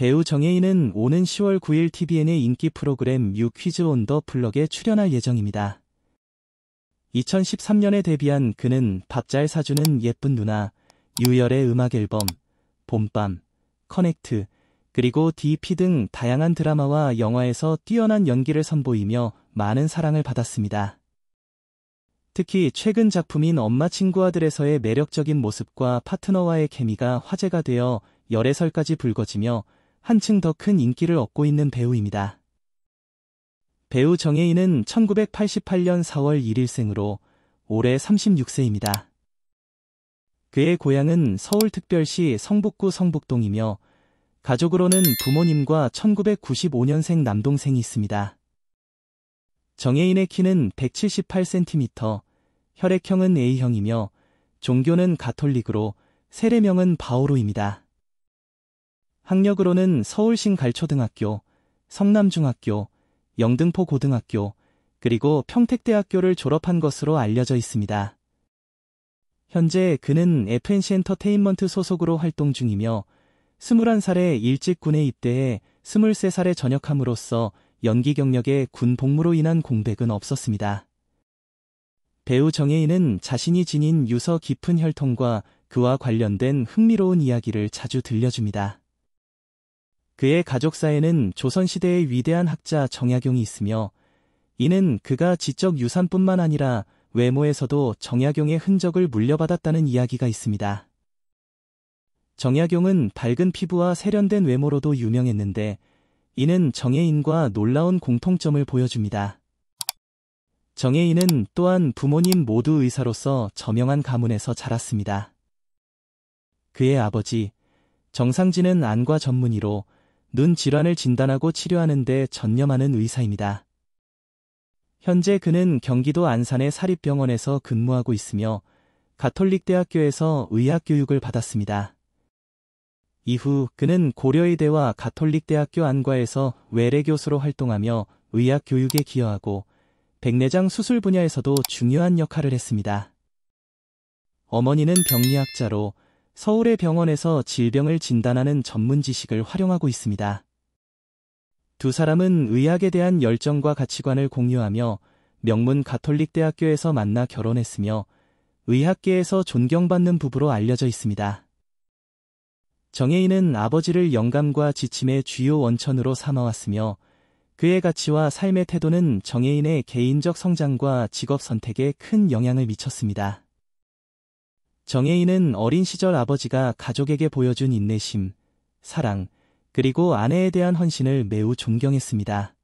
배우 정혜인은 오는 10월 9일 TVN의 인기 프로그램 뮤 퀴즈 온 더블럭에 출연할 예정입니다. 2013년에 데뷔한 그는 밥 잘 사주는 예쁜 누나, 유열의 음악 앨범, 봄밤, 커넥트, 그리고 DP 등 다양한 드라마와 영화에서 뛰어난 연기를 선보이며 많은 사랑을 받았습니다. 특히 최근 작품인 엄마 친구 아들에서의 매력적인 모습과 파트너와의 케미가 화제가 되어 열애설까지 불거지며 한층 더 큰 인기를 얻고 있는 배우입니다. 배우 정혜인은 1988년 4월 1일생으로 올해 36세입니다. 그의 고향은 서울특별시 성북구 성북동이며 가족으로는 부모님과 1995년생 남동생이 있습니다. 정혜인의 키는 178cm, 혈액형은 A형이며 종교는 가톨릭으로 세례명은 바오로입니다. 학력으로는 서울신 갈초등학교, 성남중학교, 영등포 고등학교, 그리고 평택대학교를 졸업한 것으로 알려져 있습니다. 현재 그는 FNC 엔터테인먼트 소속으로 활동 중이며 21살에 일찍 군에 입대해 23살에 전역함으로써 연기 경력에 군 복무로 인한 공백은 없었습니다. 배우 정혜인은 자신이 지닌 유서 깊은 혈통과 그와 관련된 흥미로운 이야기를 자주 들려줍니다. 그의 가족사에는 조선시대의 위대한 학자 정약용이 있으며 이는 그가 지적 유산뿐만 아니라 외모에서도 정약용의 흔적을 물려받았다는 이야기가 있습니다. 정약용은 밝은 피부와 세련된 외모로도 유명했는데 이는 정혜인과 놀라운 공통점을 보여줍니다. 정혜인은 또한 부모님 모두 의사로서 저명한 가문에서 자랐습니다. 그의 아버지 정상진은 안과 전문의로 눈 질환을 진단하고 치료하는 데 전념하는 의사입니다. 현재 그는 경기도 안산의 사립병원에서 근무하고 있으며 가톨릭대학교에서 의학교육을 받았습니다. 이후 그는 고려의대와 가톨릭대학교 안과에서 외래교수로 활동하며 의학교육에 기여하고 백내장 수술 분야에서도 중요한 역할을 했습니다. 어머니는 병리학자로 서울의 병원에서 질병을 진단하는 전문 지식을 활용하고 있습니다. 두 사람은 의학에 대한 열정과 가치관을 공유하며 명문 가톨릭 대학교에서 만나 결혼했으며 의학계에서 존경받는 부부로 알려져 있습니다. 정혜인은 아버지를 영감과 지침의 주요 원천으로 삼아왔으며 그의 가치와 삶의 태도는 정혜인의 개인적 성장과 직업 선택에 큰 영향을 미쳤습니다. 정혜인은 어린 시절 아버지가 가족에게 보여준 인내심, 사랑, 그리고 아내에 대한 헌신을 매우 존경했습니다.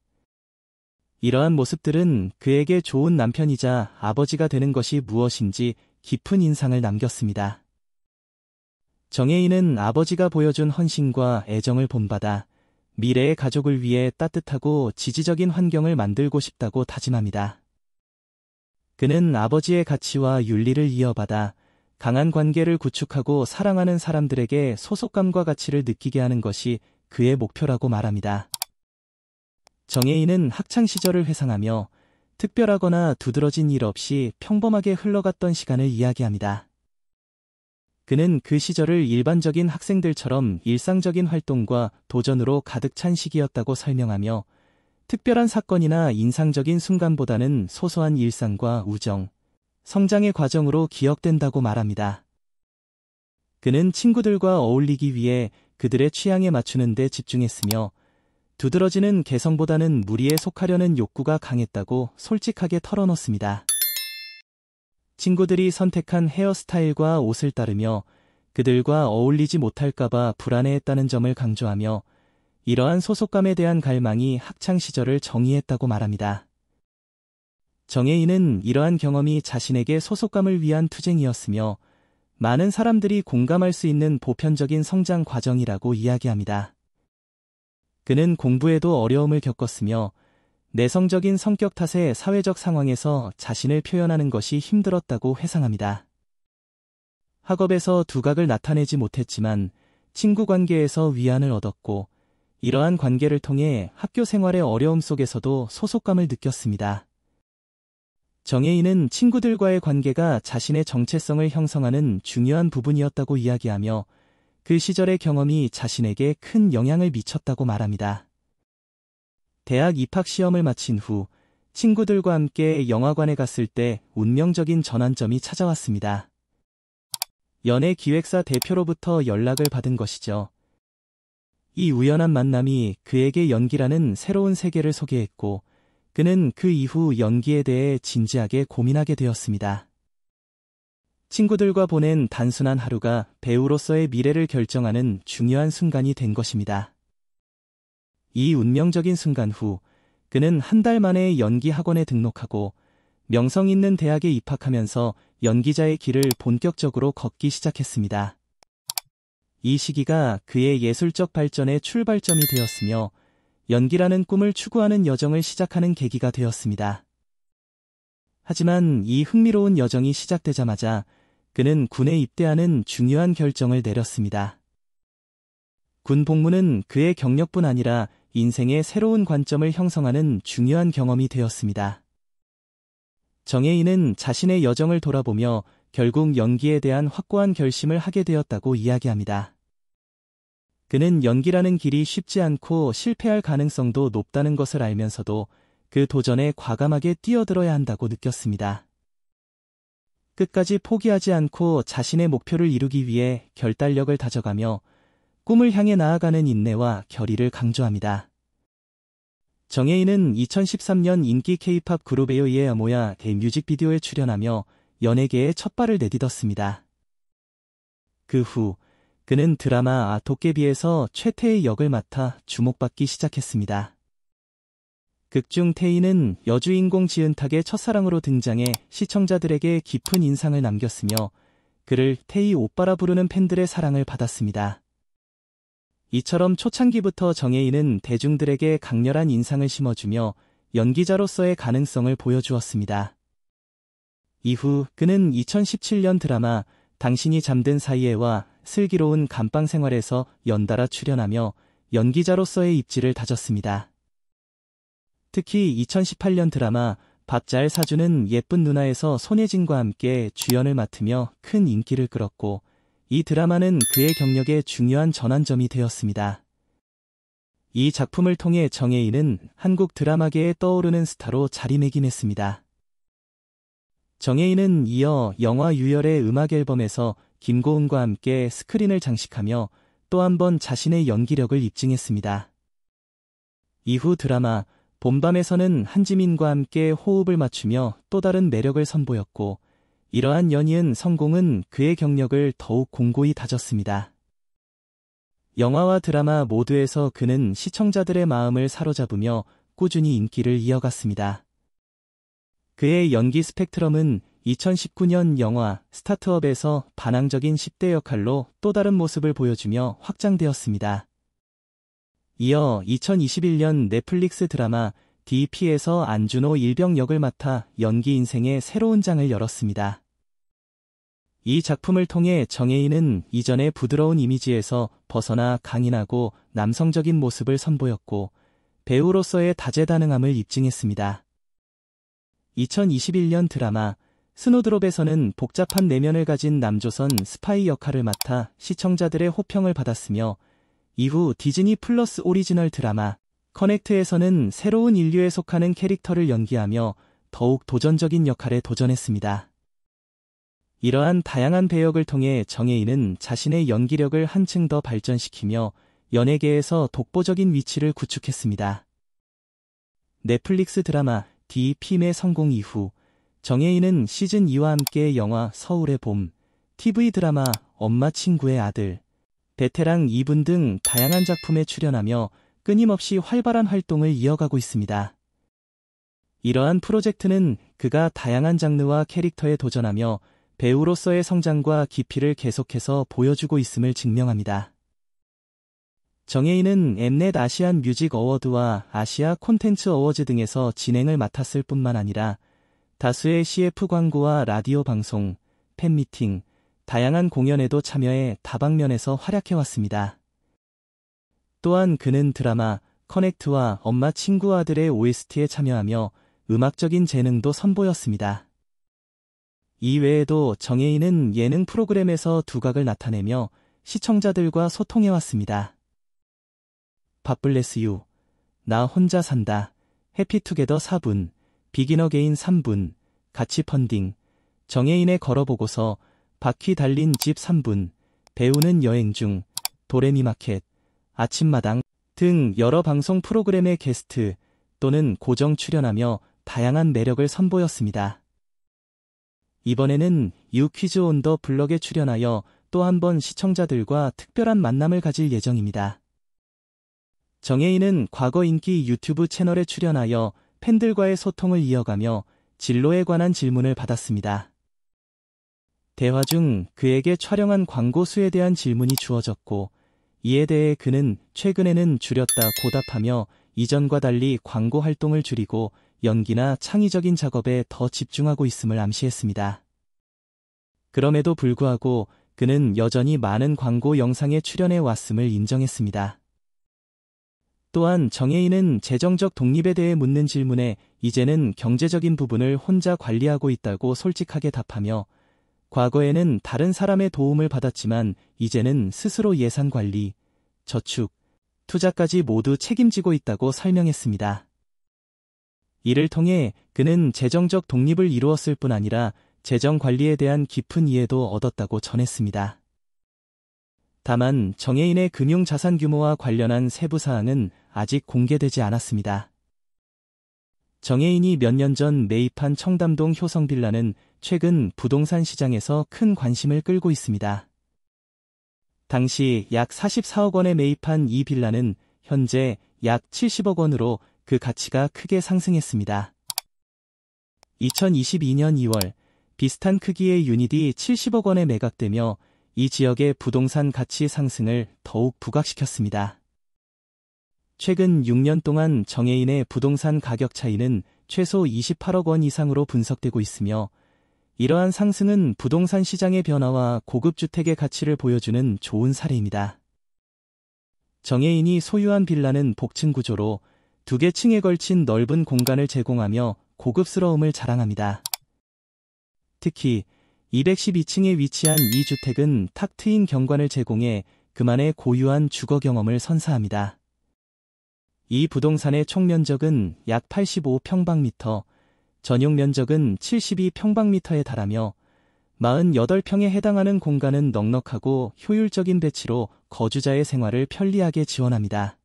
이러한 모습들은 그에게 좋은 남편이자 아버지가 되는 것이 무엇인지 깊은 인상을 남겼습니다. 정혜인은 아버지가 보여준 헌신과 애정을 본받아 미래의 가족을 위해 따뜻하고 지지적인 환경을 만들고 싶다고 다짐합니다. 그는 아버지의 가치와 윤리를 이어받아 강한 관계를 구축하고 사랑하는 사람들에게 소속감과 가치를 느끼게 하는 것이 그의 목표라고 말합니다. 정혜인은 학창시절을 회상하며 특별하거나 두드러진 일 없이 평범하게 흘러갔던 시간을 이야기합니다. 그는 그 시절을 일반적인 학생들처럼 일상적인 활동과 도전으로 가득 찬 시기였다고 설명하며 특별한 사건이나 인상적인 순간보다는 소소한 일상과 우정, 성장의 과정으로 기억된다고 말합니다. 그는 친구들과 어울리기 위해 그들의 취향에 맞추는 데 집중했으며 두드러지는 개성보다는 무리에 속하려는 욕구가 강했다고 솔직하게 털어놓습니다. 친구들이 선택한 헤어스타일과 옷을 따르며 그들과 어울리지 못할까봐 불안해했다는 점을 강조하며 이러한 소속감에 대한 갈망이 학창시절을 정의했다고 말합니다. 정혜인은 이러한 경험이 자신에게 소속감을 위한 투쟁이었으며 많은 사람들이 공감할 수 있는 보편적인 성장 과정이라고 이야기합니다. 그는 공부에도 어려움을 겪었으며 내성적인 성격 탓에 사회적 상황에서 자신을 표현하는 것이 힘들었다고 회상합니다. 학업에서 두각을 나타내지 못했지만 친구 관계에서 위안을 얻었고 이러한 관계를 통해 학교 생활의 어려움 속에서도 소속감을 느꼈습니다. 정해인은 친구들과의 관계가 자신의 정체성을 형성하는 중요한 부분이었다고 이야기하며 그 시절의 경험이 자신에게 큰 영향을 미쳤다고 말합니다. 대학 입학 시험을 마친 후 친구들과 함께 영화관에 갔을 때 운명적인 전환점이 찾아왔습니다. 연예 기획사 대표로부터 연락을 받은 것이죠. 이 우연한 만남이 그에게 연기라는 새로운 세계를 소개했고 그는 그 이후 연기에 대해 진지하게 고민하게 되었습니다. 친구들과 보낸 단순한 하루가 배우로서의 미래를 결정하는 중요한 순간이 된 것입니다. 이 운명적인 순간 후 그는 한 달 만에 연기 학원에 등록하고 명성 있는 대학에 입학하면서 연기자의 길을 본격적으로 걷기 시작했습니다. 이 시기가 그의 예술적 발전의 출발점이 되었으며 연기라는 꿈을 추구하는 여정을 시작하는 계기가 되었습니다. 하지만 이 흥미로운 여정이 시작되자마자 그는 군에 입대하는 중요한 결정을 내렸습니다. 군 복무는 그의 경력뿐 아니라 인생의 새로운 관점을 형성하는 중요한 경험이 되었습니다. 정혜인은 자신의 여정을 돌아보며 결국 연기에 대한 확고한 결심을 하게 되었다고 이야기합니다. 그는 연기라는 길이 쉽지 않고 실패할 가능성도 높다는 것을 알면서도 그 도전에 과감하게 뛰어들어야 한다고 느꼈습니다. 끝까지 포기하지 않고 자신의 목표를 이루기 위해 결단력을 다져가며 꿈을 향해 나아가는 인내와 결의를 강조합니다. 정혜인은 2013년 인기 케이팝 그룹 에어이의 아모야 대 뮤직비디오에 출연하며 연예계에 첫 발을 내딛었습니다. 그후 그는 드라마 아 도깨비에서 최태의 역을 맡아 주목받기 시작했습니다. 극중 태희는 여주인공 지은탁의 첫사랑으로 등장해 시청자들에게 깊은 인상을 남겼으며 그를 태희 오빠라 부르는 팬들의 사랑을 받았습니다. 이처럼 초창기부터 정혜인은 대중들에게 강렬한 인상을 심어주며 연기자로서의 가능성을 보여주었습니다. 이후 그는 2017년 드라마 당신이 잠든 사이에와 슬기로운 감방 생활에서 연달아 출연하며 연기자로서의 입지를 다졌습니다. 특히 2018년 드라마 밥잘 사주는 예쁜 누나에서 손예진과 함께 주연을 맡으며 큰 인기를 끌었고 이 드라마는 그의 경력의 중요한 전환점이 되었습니다. 이 작품을 통해 정혜인은 한국 드라마계에 떠오르는 스타로 자리매김했습니다. 정혜인은 이어 영화 유열의 음악 앨범에서 김고은과 함께 스크린을 장식하며 또 한 번 자신의 연기력을 입증했습니다. 이후 드라마 봄밤에서는 한지민과 함께 호흡을 맞추며 또 다른 매력을 선보였고 이러한 연이은 성공은 그의 경력을 더욱 공고히 다졌습니다. 영화와 드라마 모두에서 그는 시청자들의 마음을 사로잡으며 꾸준히 인기를 이어갔습니다. 그의 연기 스펙트럼은 2019년 영화 스타트업에서 반항적인 10대 역할로 또 다른 모습을 보여주며 확장되었습니다. 이어 2021년 넷플릭스 드라마 DP에서 안준호 일병 역을 맡아 연기 인생의 새로운 장을 열었습니다. 이 작품을 통해 정혜인은 이전의 부드러운 이미지에서 벗어나 강인하고 남성적인 모습을 선보였고 배우로서의 다재다능함을 입증했습니다. 2021년 드라마 스노드롭에서는 복잡한 내면을 가진 남조선 스파이 역할을 맡아 시청자들의 호평을 받았으며 이후 디즈니 플러스 오리지널 드라마 커넥트에서는 새로운 인류에 속하는 캐릭터를 연기하며 더욱 도전적인 역할에 도전했습니다. 이러한 다양한 배역을 통해 정혜인은 자신의 연기력을 한층 더 발전시키며 연예계에서 독보적인 위치를 구축했습니다. 넷플릭스 드라마 디핌의 성공 이후 정혜인은 시즌2와 함께 영화 서울의 봄, TV 드라마 엄마 친구의 아들, 베테랑 2분 등 다양한 작품에 출연하며 끊임없이 활발한 활동을 이어가고 있습니다. 이러한 프로젝트는 그가 다양한 장르와 캐릭터에 도전하며 배우로서의 성장과 깊이를 계속해서 보여주고 있음을 증명합니다. 정혜인은 엠넷 아시안 뮤직 어워드와 아시아 콘텐츠 어워즈 등에서 진행을 맡았을 뿐만 아니라 다수의 CF 광고와 라디오 방송, 팬미팅, 다양한 공연에도 참여해 다방면에서 활약해왔습니다. 또한 그는 드라마 커넥트와 엄마 친구 아들의 OST에 참여하며 음악적인 재능도 선보였습니다. 이외에도 정혜인은 예능 프로그램에서 두각을 나타내며 시청자들과 소통해왔습니다. 바블레스유, 나 혼자 산다, 해피투게더 4분, 비기너 개인 3분, 가치 펀딩, 정해인의 걸어보고서 바퀴 달린 집 3분, 배우는 여행 중, 도레미 마켓, 아침마당 등 여러 방송 프로그램의 게스트 또는 고정 출연하며 다양한 매력을 선보였습니다. 이번에는 유퀴즈 온 더 블럭에 출연하여 또 한 번 시청자들과 특별한 만남을 가질 예정입니다. 정혜인은 과거 인기 유튜브 채널에 출연하여 팬들과의 소통을 이어가며 진로에 관한 질문을 받았습니다. 대화 중 그에게 촬영한 광고수에 대한 질문이 주어졌고 이에 대해 그는 최근에는 줄였다 고답하며 이전과 달리 광고 활동을 줄이고 연기나 창의적인 작업에 더 집중하고 있음을 암시했습니다. 그럼에도 불구하고 그는 여전히 많은 광고 영상에 출연해 왔음을 인정했습니다. 또한 정혜인은 재정적 독립에 대해 묻는 질문에 이제는 경제적인 부분을 혼자 관리하고 있다고 솔직하게 답하며 과거에는 다른 사람의 도움을 받았지만 이제는 스스로 예산 관리, 저축, 투자까지 모두 책임지고 있다고 설명했습니다. 이를 통해 그는 재정적 독립을 이루었을 뿐 아니라 재정 관리에 대한 깊은 이해도 얻었다고 전했습니다. 다만 정해인의 금융자산 규모와 관련한 세부 사항은 아직 공개되지 않았습니다. 정해인이 몇 년 전 매입한 청담동 효성빌라는 최근 부동산 시장에서 큰 관심을 끌고 있습니다. 당시 약 44억 원에 매입한 이 빌라는 현재 약 70억 원으로 그 가치가 크게 상승했습니다. 2022년 2월 비슷한 크기의 유닛이 70억 원에 매각되며 이 지역의 부동산 가치 상승을 더욱 부각시켰습니다. 최근 6년 동안 정해인의 부동산 가격 차이는 최소 28억 원 이상으로 분석되고 있으며 이러한 상승은 부동산 시장의 변화와 고급 주택의 가치를 보여주는 좋은 사례입니다. 정해인이 소유한 빌라는 복층 구조로 두 개 층에 걸친 넓은 공간을 제공하며 고급스러움을 자랑합니다. 특히 212층에 위치한 이 주택은 탁 트인 경관을 제공해 그만의 고유한 주거 경험을 선사합니다. 이 부동산의 총 면적은 약 85평방미터, 전용 면적은 72평방미터에 달하며 48평에 해당하는 공간은 넉넉하고 효율적인 배치로 거주자의 생활을 편리하게 지원합니다.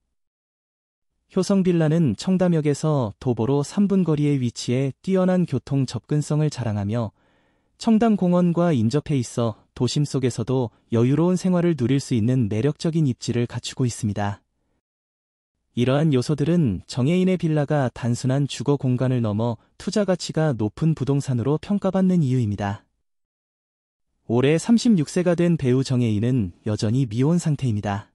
효성빌라는 청담역에서 도보로 3분 거리에 위치해 뛰어난 교통 접근성을 자랑하며 청담 공원과 인접해 있어 도심 속에서도 여유로운 생활을 누릴 수 있는 매력적인 입지를 갖추고 있습니다. 이러한 요소들은 정해인의 빌라가 단순한 주거 공간을 넘어 투자 가치가 높은 부동산으로 평가받는 이유입니다. 올해 36세가 된 배우 정해인은 여전히 미혼 상태입니다.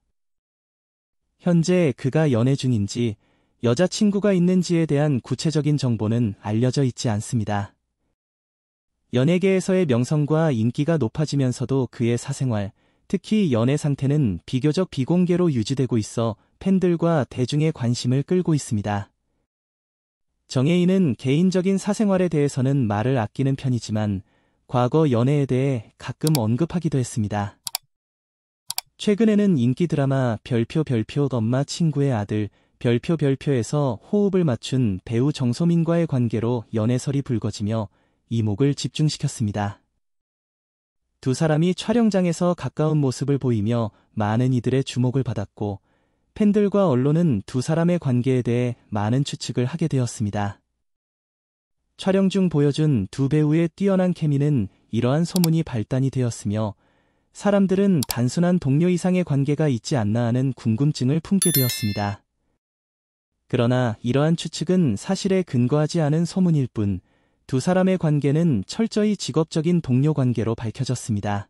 현재 그가 연애 중인지 여자친구가 있는지에 대한 구체적인 정보는 알려져 있지 않습니다. 연예계에서의 명성과 인기가 높아지면서도 그의 사생활, 특히 연애 상태는 비교적 비공개로 유지되고 있어 팬들과 대중의 관심을 끌고 있습니다. 정혜인은 개인적인 사생활에 대해서는 말을 아끼는 편이지만 과거 연애에 대해 가끔 언급하기도 했습니다. 최근에는 인기 드라마 별표 별표 엄마 친구의 아들 별표 별표에서 호흡을 맞춘 배우 정소민과의 관계로 연애설이 불거지며 이목을 집중시켰습니다. 두 사람이 촬영장에서 가까운 모습을 보이며 많은 이들의 주목을 받았고 팬들과 언론은 두 사람의 관계에 대해 많은 추측을 하게 되었습니다. 촬영 중 보여준 두 배우의 뛰어난 케미는 이러한 소문이 발단이 되었으며 사람들은 단순한 동료 이상의 관계가 있지 않나 하는 궁금증을 품게 되었습니다. 그러나 이러한 추측은 사실에 근거하지 않은 소문일 뿐두 사람의 관계는 철저히 직업적인 동료 관계로 밝혀졌습니다.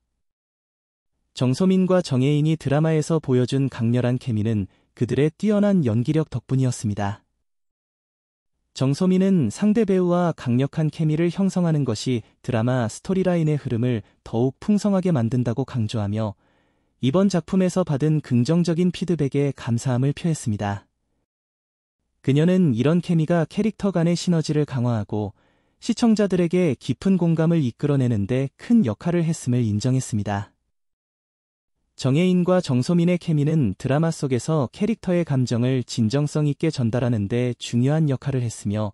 정소민과 정혜인이 드라마에서 보여준 강렬한 케미는 그들의 뛰어난 연기력 덕분이었습니다. 정소민은 상대 배우와 강력한 케미를 형성하는 것이 드라마 스토리라인의 흐름을 더욱 풍성하게 만든다고 강조하며 이번 작품에서 받은 긍정적인 피드백에 감사함을 표했습니다. 그녀는 이런 케미가 캐릭터 간의 시너지를 강화하고 시청자들에게 깊은 공감을 이끌어내는데 큰 역할을 했음을 인정했습니다. 정혜인과 정소민의 케미는 드라마 속에서 캐릭터의 감정을 진정성 있게 전달하는 데 중요한 역할을 했으며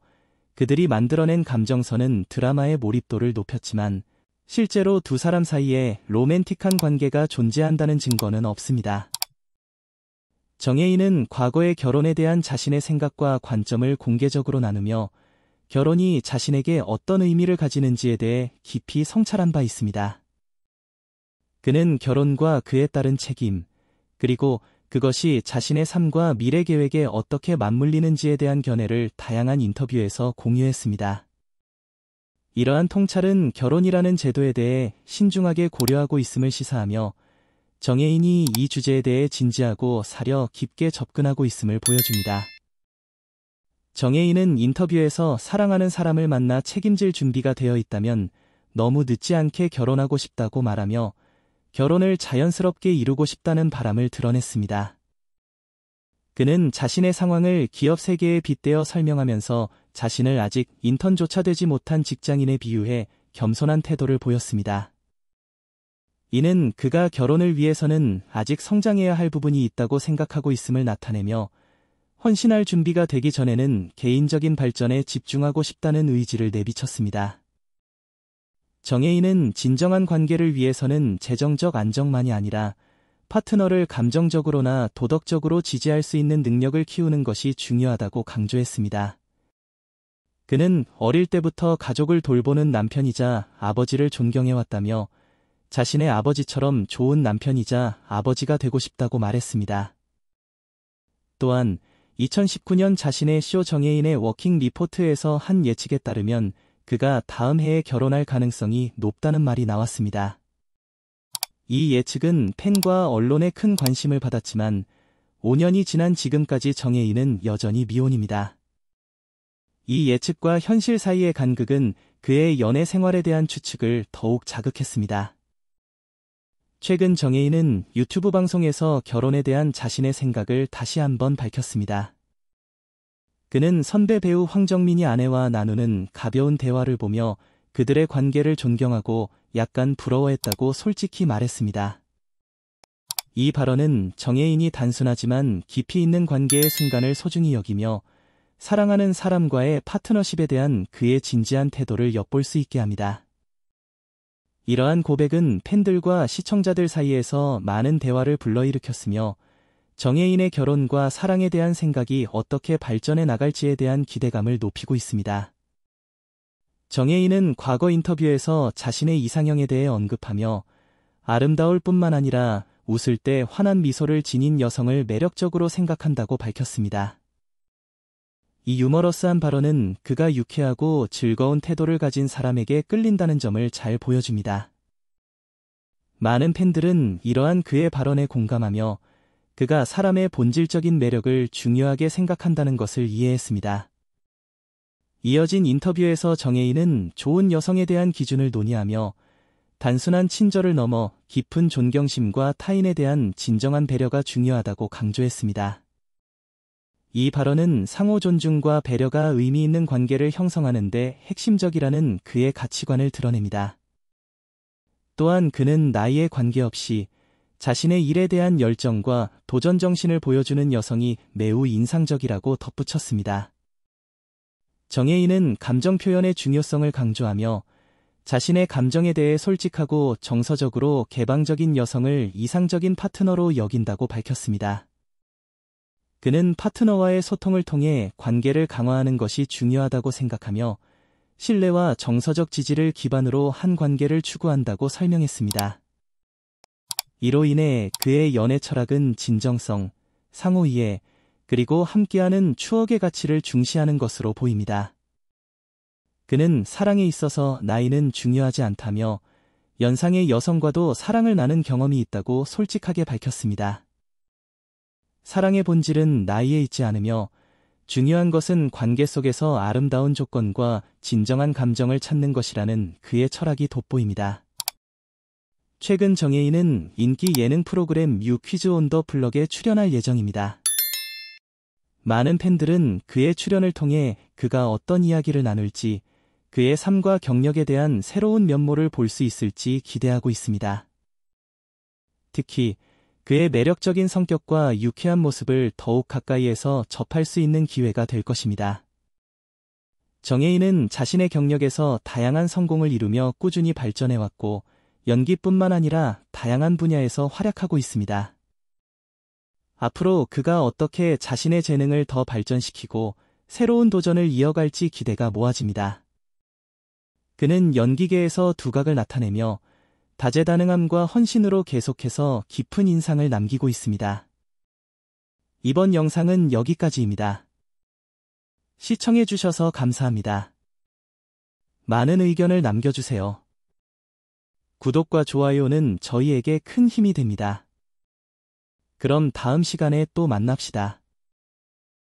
그들이 만들어낸 감정선은 드라마의 몰입도를 높였지만 실제로 두 사람 사이에 로맨틱한 관계가 존재한다는 증거는 없습니다. 정혜인은 과거의 결혼에 대한 자신의 생각과 관점을 공개적으로 나누며 결혼이 자신에게 어떤 의미를 가지는지에 대해 깊이 성찰한 바 있습니다. 그는 결혼과 그에 따른 책임, 그리고 그것이 자신의 삶과 미래 계획에 어떻게 맞물리는지에 대한 견해를 다양한 인터뷰에서 공유했습니다. 이러한 통찰은 결혼이라는 제도에 대해 신중하게 고려하고 있음을 시사하며 정혜인이 이 주제에 대해 진지하고 사려 깊게 접근하고 있음을 보여줍니다. 정혜인은 인터뷰에서 사랑하는 사람을 만나 책임질 준비가 되어 있다면 너무 늦지 않게 결혼하고 싶다고 말하며 결혼을 자연스럽게 이루고 싶다는 바람을 드러냈습니다. 그는 자신의 상황을 기업 세계에 빗대어 설명하면서 자신을 아직 인턴조차 되지 못한 직장인에 비유해 겸손한 태도를 보였습니다. 이는 그가 결혼을 위해서는 아직 성장해야 할 부분이 있다고 생각하고 있음을 나타내며 헌신할 준비가 되기 전에는 개인적인 발전에 집중하고 싶다는 의지를 내비쳤습니다. 정혜인은 진정한 관계를 위해서는 재정적 안정만이 아니라 파트너를 감정적으로나 도덕적으로 지지할 수 있는 능력을 키우는 것이 중요하다고 강조했습니다. 그는 어릴 때부터 가족을 돌보는 남편이자 아버지를 존경해왔다며 자신의 아버지처럼 좋은 남편이자 아버지가 되고 싶다고 말했습니다. 또한 2019년 자신의 쇼 정예인의 워킹 리포트에서 한 예측에 따르면 그가 다음 해에 결혼할 가능성이 높다는 말이 나왔습니다. 이 예측은 팬과 언론의 큰 관심을 받았지만 5년이 지난 지금까지 정예인은 여전히 미혼입니다. 이 예측과 현실 사이의 간극은 그의 연애 생활에 대한 추측을 더욱 자극했습니다. 최근 정혜인은 유튜브 방송에서 결혼에 대한 자신의 생각을 다시 한번 밝혔습니다. 그는 선배 배우 황정민이 아내와 나누는 가벼운 대화를 보며 그들의 관계를 존경하고 약간 부러워했다고 솔직히 말했습니다. 이 발언은 정혜인이 단순하지만 깊이 있는 관계의 순간을 소중히 여기며 사랑하는 사람과의 파트너십에 대한 그의 진지한 태도를 엿볼 수 있게 합니다. 이러한 고백은 팬들과 시청자들 사이에서 많은 대화를 불러일으켰으며 정혜인의 결혼과 사랑에 대한 생각이 어떻게 발전해 나갈지에 대한 기대감을 높이고 있습니다. 정혜인은 과거 인터뷰에서 자신의 이상형에 대해 언급하며 아름다울 뿐만 아니라 웃을 때 환한 미소를 지닌 여성을 매력적으로 생각한다고 밝혔습니다. 이 유머러스한 발언은 그가 유쾌하고 즐거운 태도를 가진 사람에게 끌린다는 점을 잘 보여줍니다. 많은 팬들은 이러한 그의 발언에 공감하며 그가 사람의 본질적인 매력을 중요하게 생각한다는 것을 이해했습니다. 이어진 인터뷰에서 정혜인은 좋은 여성에 대한 기준을 논의하며 단순한 친절을 넘어 깊은 존경심과 타인에 대한 진정한 배려가 중요하다고 강조했습니다. 이 발언은 상호 존중과 배려가 의미 있는 관계를 형성하는데 핵심적이라는 그의 가치관을 드러냅니다. 또한 그는 나이에 관계없이 자신의 일에 대한 열정과 도전 정신을 보여주는 여성이 매우 인상적이라고 덧붙였습니다. 정혜인은 감정 표현의 중요성을 강조하며 자신의 감정에 대해 솔직하고 정서적으로 개방적인 여성을 이상적인 파트너로 여긴다고 밝혔습니다. 그는 파트너와의 소통을 통해 관계를 강화하는 것이 중요하다고 생각하며 신뢰와 정서적 지지를 기반으로 한 관계를 추구한다고 설명했습니다. 이로 인해 그의 연애 철학은 진정성, 상호 이해, 그리고 함께하는 추억의 가치를 중시하는 것으로 보입니다. 그는 사랑에 있어서 나이는 중요하지 않다며 연상의 여성과도 사랑을 나눈 경험이 있다고 솔직하게 밝혔습니다. 사랑의 본질은 나이에 있지 않으며 중요한 것은 관계 속에서 아름다운 조건과 진정한 감정을 찾는 것이라는 그의 철학이 돋보입니다. 최근 정혜인은 인기 예능 프로그램 유 퀴즈 온 더블럭에 출연할 예정입니다. 많은 팬들은 그의 출연을 통해 그가 어떤 이야기를 나눌지 그의 삶과 경력에 대한 새로운 면모를 볼 수 있을지 기대하고 있습니다. 특히 그의 매력적인 성격과 유쾌한 모습을 더욱 가까이에서 접할 수 있는 기회가 될 것입니다. 정혜인은 자신의 경력에서 다양한 성공을 이루며 꾸준히 발전해왔고 연기뿐만 아니라 다양한 분야에서 활약하고 있습니다. 앞으로 그가 어떻게 자신의 재능을 더 발전시키고 새로운 도전을 이어갈지 기대가 모아집니다. 그는 연기계에서 두각을 나타내며 다재다능함과 헌신으로 계속해서 깊은 인상을 남기고 있습니다. 이번 영상은 여기까지입니다. 시청해주셔서 감사합니다. 많은 의견을 남겨주세요. 구독과 좋아요는 저희에게 큰 힘이 됩니다. 그럼 다음 시간에 또 만납시다.